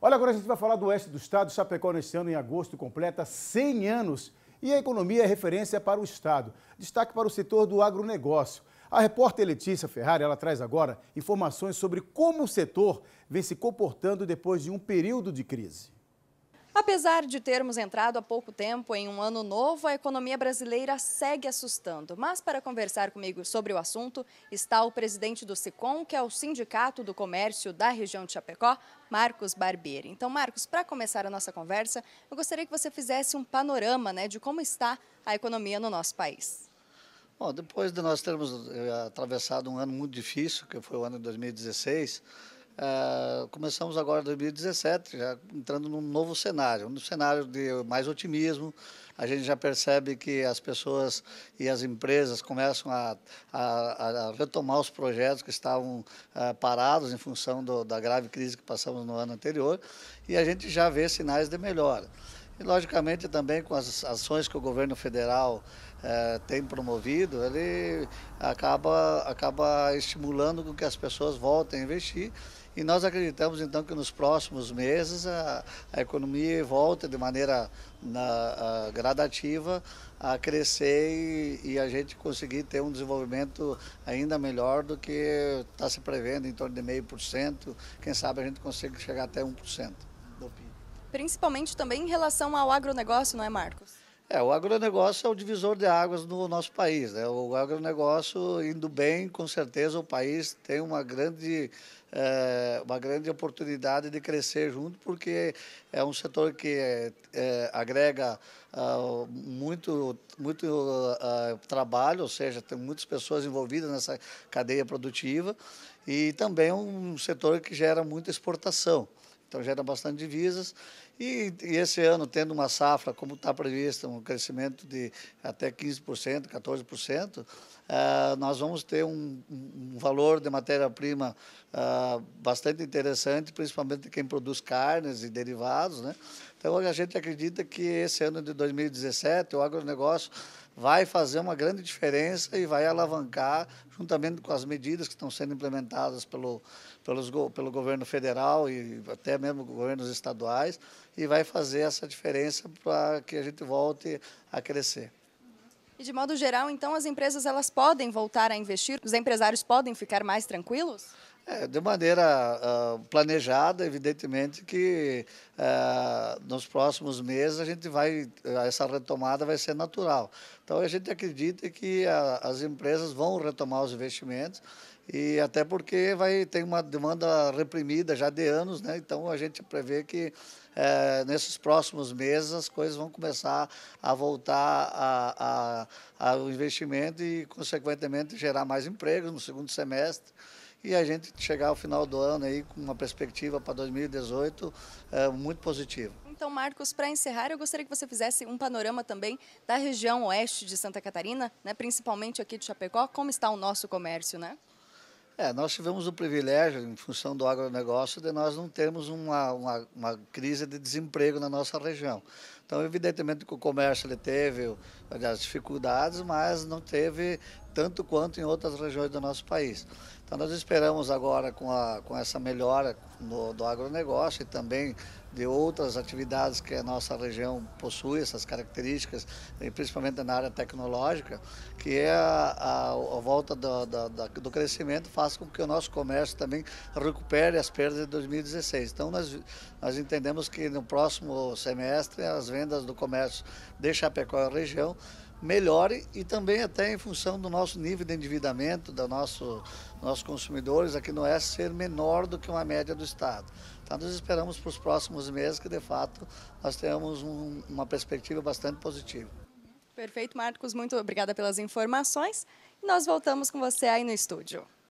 Olha, agora a gente vai falar do oeste do estado. Chapecó, neste ano, em agosto, completa 100 anos e a economia é referência para o estado. Destaque para o setor do agronegócio. A repórter Letícia Ferrari ela traz agora informações sobre como o setor vem se comportando depois de um período de crise. Apesar de termos entrado há pouco tempo em um ano novo, a economia brasileira segue assustando. Mas para conversar comigo sobre o assunto, está o presidente do SICOM, que é o Sindicato do Comércio da região de Chapecó, Marcos Barbieri. Então, Marcos, para começar a nossa conversa, eu gostaria que você fizesse um panorama né, de como está a economia no nosso país. Bom, depois de nós termos eh, atravessado um ano muito difícil, que foi o ano de 2016, Uh, começamos agora 2017, já entrando num novo cenário, num cenário de mais otimismo. A gente já percebe que as pessoas e as empresas começam a, a, a retomar os projetos que estavam uh, parados em função do, da grave crise que passamos no ano anterior e a gente já vê sinais de melhora. E, logicamente, também com as ações que o governo federal é, tem promovido, ele acaba, acaba estimulando que as pessoas voltem a investir. E nós acreditamos então que nos próximos meses a, a economia volta de maneira na, a, gradativa a crescer e, e, a gente conseguir ter um desenvolvimento ainda melhor do que está se prevendo, em torno de meio por cento. Quem sabe a gente consegue chegar até 1% do PIB. Principalmente também em relação ao agronegócio, não é, Marcos? É, o agronegócio é o divisor de águas no nosso país. Né? O agronegócio indo bem, com certeza o país tem uma grande, é, uma grande oportunidade de crescer junto, porque é um setor que é, é, agrega ah, muito, muito ah, trabalho, ou seja, tem muitas pessoas envolvidas nessa cadeia produtiva, e também um setor que gera muita exportação. Então gera bastante divisas. E, e esse ano, tendo uma safra, como está prevista, um crescimento de até 15%, 14%, ah, nós vamos ter um, um valor de matéria-prima ah, bastante interessante, principalmente quem produz carnes e derivados. Né? Então a gente acredita que esse ano de 2017 o agronegócio vai fazer uma grande diferença e vai alavancar, juntamente com as medidas que estão sendo implementadas pelo, pelos, pelo governo federal e até mesmo governos estaduais, e vai fazer essa diferença para que a gente volte a crescer. E de modo geral, então, as empresas elas podem voltar a investir? Os empresários podem ficar mais tranquilos? É, de maneira uh, planejada, evidentemente que uh, nos próximos meses a gente vai, ah, essa retomada vai ser natural. Então a gente acredita que a, as empresas vão retomar os investimentos e até porque vai ter uma demanda reprimida já de anos, né? Então a gente prevê que é, nesses próximos meses as coisas vão começar a voltar a, a, ao investimento e consequentemente gerar mais empregos no segundo semestre e a gente chegar ao final do ano aí com uma perspectiva para 2018 é, muito positiva. Então, Marcos, para encerrar, eu gostaria que você fizesse um panorama também da região oeste de Santa Catarina, né, principalmente aqui de Chapecó, como está o nosso comércio, né? É, nós tivemos o privilégio, em função do agronegócio, de nós não termos uma, uma, uma crise de desemprego na nossa região. Então, evidentemente que o comércio ele teve as dificuldades, mas não teve tanto quanto em outras regiões do nosso país. Então, nós esperamos agora com, a, com essa melhora no, do agronegócio e também de outras atividades que a nossa região possui, essas características, principalmente na área tecnológica, que é a, a, volta do, do, do, crescimento faça com que o nosso comércio também recupere as perdas de 2016. Então, nós, nós entendemos que no próximo semestre as vendas vendas do comércio de Chapecó e região melhore e também até em função do nosso nível de endividamento, da nosso nossos consumidores aqui no Oeste é ser menor do que uma média do Estado. Então nós esperamos para os próximos meses que de fato nós tenhamos um, uma perspectiva bastante positiva. Perfeito, Marcos. Muito obrigada pelas informações. nós voltamos com você aí no estúdio.